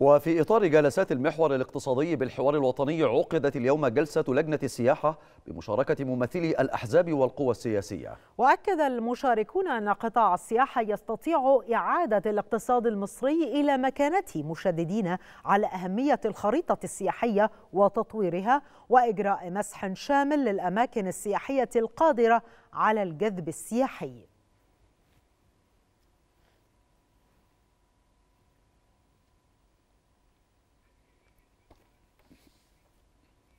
وفي إطار جلسات المحور الاقتصادي بالحوار الوطني عقدت اليوم جلسة لجنة السياحة بمشاركة ممثلي الأحزاب والقوى السياسية وأكد المشاركون أن قطاع السياحة يستطيع إعادة الاقتصاد المصري إلى مكانته مشددين على أهمية الخريطة السياحية وتطويرها وإجراء مسح شامل للأماكن السياحية القادرة على الجذب السياحي